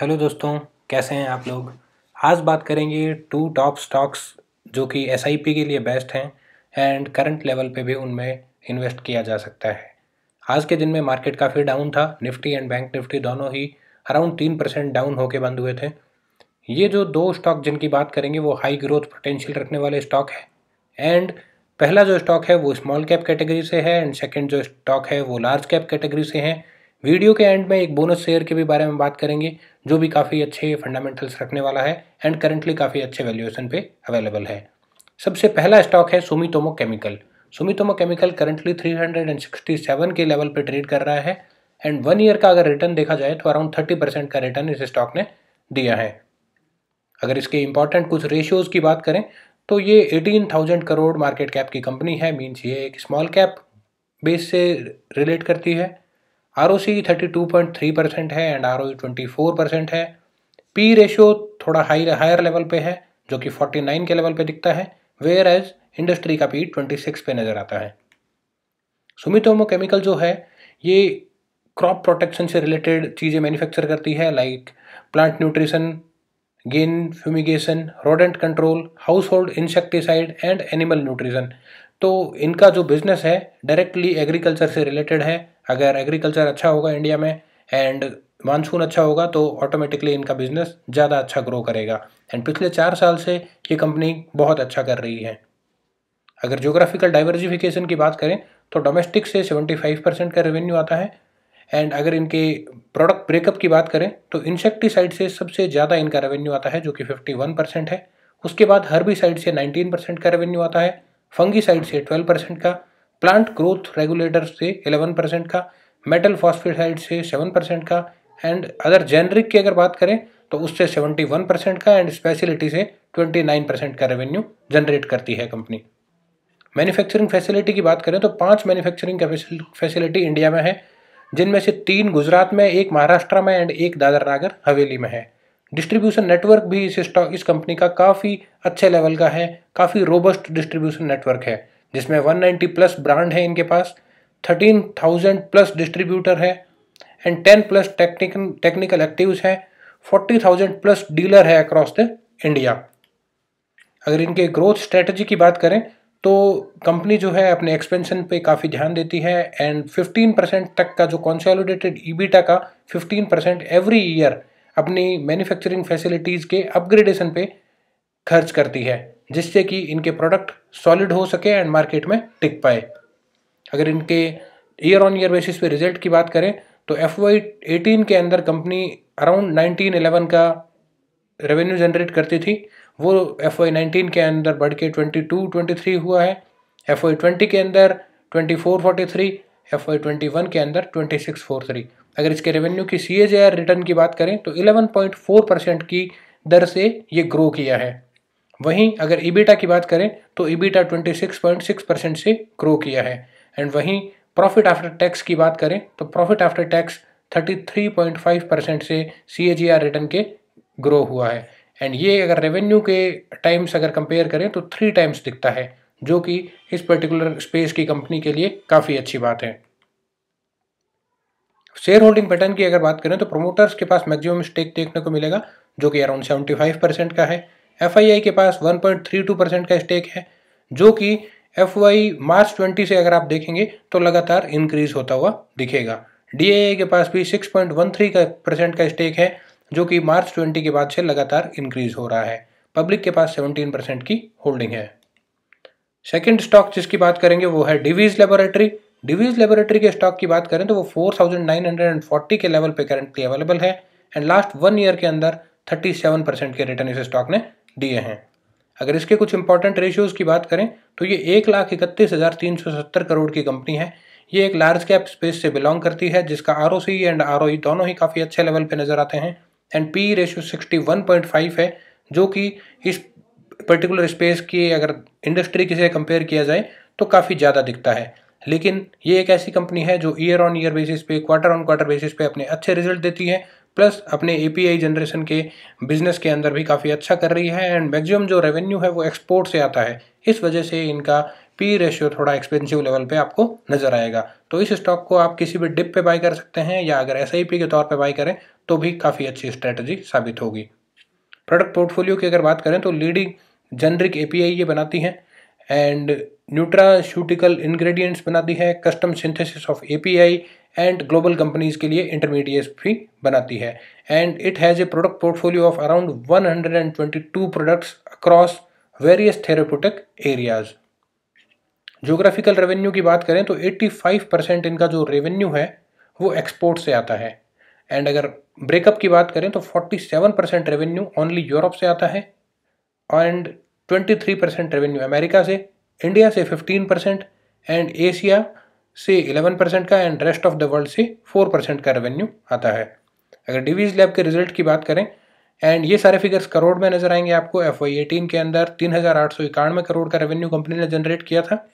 hello दोस्तों कैसे हैं आप लोग आज बात करेंगे टू टॉप स्टॉक्स जो कि एस के लिए बेस्ट हैं एंड करंट लेवल पे भी उनमें इन्वेस्ट किया जा सकता है आज के दिन में मार्केट काफ़ी डाउन था निफ्टी एंड बैंक निफ्टी दोनों ही अराउंड तीन परसेंट डाउन होके बंद हुए थे ये जो दो स्टॉक जिनकी बात करेंगे वो हाई ग्रोथ पोटेंशियल रखने वाले स्टॉक है एंड पहला जो स्टॉक है वो स्मॉल कैप कैटेगरी से है एंड सेकेंड जो स्टॉक है वो लार्ज कैप कैटेगरी से है वीडियो के एंड में एक बोनस शेयर के भी बारे में बात करेंगे जो भी काफ़ी अच्छे फंडामेंटल्स रखने वाला है एंड करंटली काफ़ी अच्छे वैल्यूएशन पे अवेलेबल है सबसे पहला स्टॉक है Sumitomo chemical Sumitomo chemical currently 367 के लेवल पे ट्रेड कर रहा है एंड वन ईयर का अगर रिटर्न देखा जाए तो अराउंड थर्टी परसेंट का रिटर्न इस स्टॉक ने दिया है अगर इसके इंपॉर्टेंट कुछ रेशियोज़ की बात करें तो ये एटीन करोड़ मार्केट कैप की कंपनी है मीन्स ये एक स्मॉल कैप बेस से रिलेट करती है R O C thirty two point three percent है and R O twenty four percent है पी रेशियो थोड़ा हाई हायर लेवल पे है जो कि फोर्टी नाइन के लेवल पे दिखता है वेयर एज इंडस्ट्री का पी ट्वेंटी सिक्स पे नज़र आता है सुमितोमो केमिकल जो है ये क्रॉप प्रोटेक्शन से रिलेटेड चीज़ें मैन्युफैक्चर करती है like plant nutrition gain fumigation rodent control household insecticide and animal nutrition तो इनका जो बिजनेस है डायरेक्टली एग्रीकल्चर से रिलेटेड है अगर एग्रीकल्चर अच्छा होगा इंडिया में एंड मानसून अच्छा होगा तो ऑटोमेटिकली इनका बिजनेस ज़्यादा अच्छा ग्रो करेगा एंड पिछले चार साल से ये कंपनी बहुत अच्छा कर रही है अगर जोग्राफिकल डाइवर्सिफिकेशन की बात करें तो डोमेस्टिक से 75 परसेंट का रेवेन्यू आता है एंड अगर इनके प्रोडक्ट ब्रेकअप की बात करें तो इंसेक्टिसाइड से सबसे ज़्यादा इनका रेवेन्यू आता है जो कि 51 परसेंट है उसके बाद साइड से 19 परसेंट का रेवेन्यू आता है फंगी साइड से 12 परसेंट का प्लांट ग्रोथ रेगुलेटर से 11 परसेंट का मेटल फॉस्फेटाइड से 7 परसेंट का एंड अदर जेनरिक की अगर बात करें तो उससे 71 परसेंट का एंड स्पेशलिटी से 29 परसेंट का रेवेन्यू जनरेट करती है कंपनी मैन्युफैक्चरिंग फैसिलिटी की बात करें तो पांच मैन्युफैक्चरिंग फैसिलिटी इंडिया में है जिनमें से तीन गुजरात में एक महाराष्ट्र में एंड एक दादर नागर हवेली में है डिस्ट्रीब्यूशन नेटवर्क भी इस स्टॉक इस कंपनी का काफ़ी अच्छे लेवल का है काफ़ी रोबस्ट डिस्ट्रीब्यूशन नेटवर्क है जिसमें 190 प्लस ब्रांड है इनके पास 13,000 प्लस डिस्ट्रीब्यूटर है and 10 plus technical technical actives हैं 40,000 प्लस डीलर है अक्रॉस द इंडिया अगर इनके ग्रोथ स्ट्रेटजी की बात करें तो कंपनी जो है अपने एक्सपेंशन पे काफ़ी ध्यान देती है एंड 15 परसेंट तक का जो कॉन्सोलिडेटेड ईबीटा का 15 परसेंट एवरी ईयर अपनी मैन्युफैक्चरिंग फैसिलिटीज़ के अपग्रेडेशन पे खर्च करती है जिससे कि इनके प्रोडक्ट सॉलिड हो सके एंड मार्केट में टिक पाए अगर इनके ईयर ऑन ईयर बेसिस पे रिजल्ट की बात करें तो एफ वाई एटीन के अंदर कंपनी अराउंड नाइनटीन एलेवन का रेवेन्यू जनरेट करती थी वो एफ वाई नाइनटीन के अंदर बढ़ के ट्वेंटी टू ट्वेंटी थ्री हुआ है एफ वाई ट्वेंटी के अंदर twenty four forty three F Y twenty one के अंदर ट्वेंटी सिक्स फोर थ्री अगर इसके रेवेन्यू की सी ए जे आर रिटर्न की बात करें तो इलेवन पॉइंट फोर परसेंट की दर से ये ग्रो किया है वहीं अगर ईबीटा की बात करें तो ईबीटा 26.6 परसेंट से ग्रो किया है एंड वहीं प्रॉफिट आफ्टर टैक्स की बात करें तो प्रॉफिट आफ्टर टैक्स 33.5 परसेंट से सी रिटर्न के ग्रो हुआ है एंड ये अगर रेवेन्यू के टाइम्स अगर कंपेयर करें तो थ्री टाइम्स दिखता है जो कि इस पर्टिकुलर स्पेस की कंपनी के लिए काफ़ी अच्छी बात है शेयर होल्डिंग पैटर्न की अगर बात करें तो प्रोमोटर्स के पास मैक्सिमम स्टेक देखने को मिलेगा जो कि अराउंड 75 परसेंट का है एफ के पास 1.32 परसेंट का स्टेक है जो कि एफ मार्च 20 से अगर आप देखेंगे तो लगातार इंक्रीज होता हुआ दिखेगा डी के पास भी 6.13 का परसेंट का स्टेक है जो कि मार्च 20 के बाद से लगातार इंक्रीज हो रहा है पब्लिक के पास 17 परसेंट की होल्डिंग है सेकेंड स्टॉक जिसकी बात करेंगे वो है डिवीज लेबोरेटरी डिवीज लेबोरेटरी के स्टॉक की बात करें तो वो 4,940 के लेवल पे करंटली अवेलेबल है एंड लास्ट वन ईयर के अंदर 37 परसेंट के रिटर्न इस स्टॉक ने दिए हैं अगर इसके कुछ इंपॉर्टेंट रेशियोज़ की बात करें तो ये एक लाख इकतीस हज़ार तीन सौ सत्तर करोड़ की कंपनी है ये एक लार्ज कैप स्पेस से बिलोंग करती है जिसका आर एंड आर दोनों ही काफ़ी अच्छे लेवल पे नज़र आते हैं and P ratio sixty one point five है जो कि इस पर्टिकुलर स्पेस की अगर इंडस्ट्री की से कंपेयर किया जाए तो काफ़ी ज़्यादा दिखता है लेकिन ये एक ऐसी कंपनी है जो ईयर ऑन ईयर बेसिस पे क्वार्टर ऑन क्वार्टर बेसिस पे अपने अच्छे रिजल्ट देती है प्लस अपने ए जनरेशन के बिजनेस के अंदर भी काफ़ी अच्छा कर रही है एंड मैक्सिमम जो रेवेन्यू है वो एक्सपोर्ट से आता है इस वजह से इनका पी रेशियो थोड़ा एक्सपेंसिव लेवल पे आपको नज़र आएगा तो इस स्टॉक को आप किसी भी डिप पे बाई कर सकते हैं या अगर एस के तौर पे बाई करें तो भी काफ़ी अच्छी स्ट्रैटेजी साबित होगी प्रोडक्ट पोर्टफोलियो की अगर बात करें तो लीडिंग जेनरिक ए ये बनाती हैं एंड न्यूट्राशूटिकल इन्ग्रीडियंट्स बनाती है custom synthesis of A and global companies के लिए इंटरमीडिएट्स भी बनाती है and it has a product portfolio of around 122 products across various therapeutic areas geographical revenue की बात करें तो 85 परसेंट इनका जो रेवेन्यू है वो एक्सपोर्ट से आता है एंड अगर ब्रेकअप की बात करें तो 47 परसेंट रेवेन्यू ओनली यूरोप से आता है एंड 23 परसेंट रेवेन्यू अमेरिका से इंडिया से 15 परसेंट एंड एशिया से 11 परसेंट का and rest of the world से 4 परसेंट का रेवेन्यू आता है अगर डिवीज लैब के रिजल्ट की बात करें एंड ये सारे फिगर्स करोड़ में नजर आएंगे आपको एफ आई एटीन के अंदर तीन हज़ार आठ सौ इक्यानवे करोड़ का रेवेन्यू कंपनी ने जनरेट किया था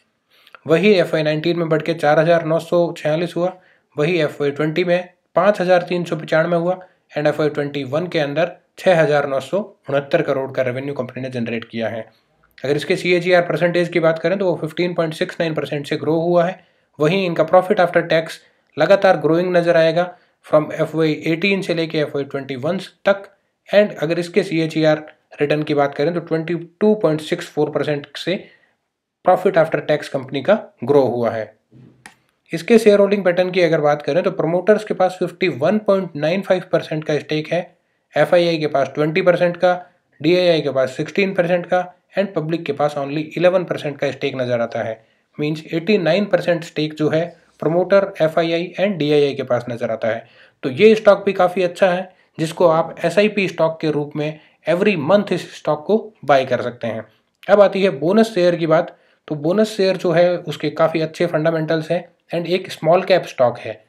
वही एफ आई नाइनटीन में बढ़ के चार हज़ार नौ सौ छियालीस हुआ वही एफ आई ट्वेंटी में पाँच हज़ार तीन सौ पचानवे हुआ and F I twenty one के अंदर छः हज़ार नौ सौ उनहत्तर करोड़ का रेवेन्यू कंपनी ने जनरेट किया है अगर इसके सी ए जी आर परसेंटेज की बात करें तो वो fifteen point six nine percent से ग्रो हुआ है वहीं इनका प्रॉफिट आफ्टर टैक्स लगातार ग्रोइंग नजर आएगा फ्रॉम एफ वाई एटीन से लेके एफ वाई ट्वेंटी वन तक एंड अगर इसके C H E R return की बात करें तो twenty two point six four percent से प्रॉफिट आफ्टर टैक्स कंपनी का ग्रो हुआ है इसके शेयर होल्डिंग पैटर्न की अगर बात करें तो प्रमोटर्स के पास fifty one point nine five percent का स्टेक है एफ आई आई के पास ट्वेंटी परसेंट का डी आई आई के पास सिक्सटीन परसेंट का एंड पब्लिक के पास ओनली इलेवन परसेंट का स्टेक नज़र आता है मीन्स 89 परसेंट स्टेक जो है प्रमोटर एफ एंड डी के पास नज़र आता है तो ये स्टॉक भी काफ़ी अच्छा है जिसको आप एस स्टॉक के रूप में एवरी मंथ इस स्टॉक को बाय कर सकते हैं अब आती है बोनस शेयर की बात तो बोनस शेयर जो है उसके काफ़ी अच्छे फंडामेंटल्स हैं एंड एक स्मॉल कैप स्टॉक है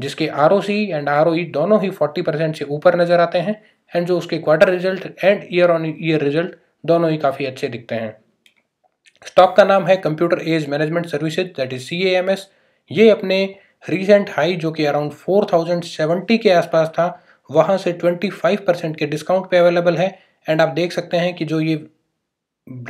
जिसके आर एंड आर दोनों ही 40 परसेंट से ऊपर नज़र आते हैं एंड जो उसके quarter result and year on year result दोनों ही काफ़ी अच्छे दिखते हैं स्टॉक का नाम है computer age management services that is C ये अपने रिसेंट हाई जो कि अराउंड 4070 के आसपास था वहाँ से 25 परसेंट के डिस्काउंट पे अवेलेबल है एंड आप देख सकते हैं कि जो ये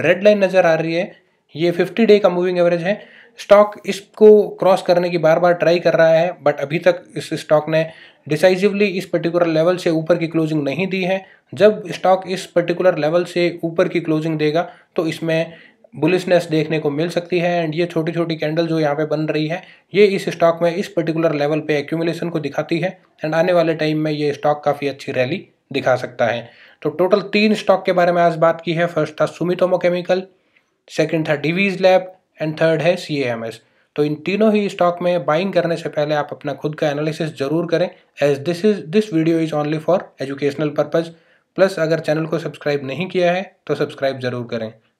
रेड लाइन नज़र आ रही है ये 50 डे का मूविंग एवरेज है स्टॉक इसको क्रॉस करने की बार बार ट्राई कर रहा है बट अभी तक इस स्टॉक ने डिसाइजिवली इस पर्टिकुलर लेवल से ऊपर की क्लोजिंग नहीं दी है जब स्टॉक इस पर्टिकुलर लेवल से ऊपर की क्लोजिंग देगा तो इसमें बुलिशनेस देखने को मिल सकती है एंड ये छोटी छोटी कैंडल जो यहाँ पे बन रही है ये इस स्टॉक में इस पर्टिकुलर लेवल पे एक्यूमुलेशन को दिखाती है एंड आने वाले टाइम में ये स्टॉक काफ़ी अच्छी रैली दिखा सकता है तो टोटल तीन स्टॉक के बारे में आज बात की है फर्स्ट था सुमितोमो केमिकल सेकेंड था डिवीज लैब एंड थर्ड है सी तो इन तीनों ही स्टॉक में बाइंग करने से पहले आप अपना खुद का एनालिसिस जरूर करें as this is this video is only for educational purpose plus अगर चैनल को सब्सक्राइब नहीं किया है तो सब्सक्राइब ज़रूर करें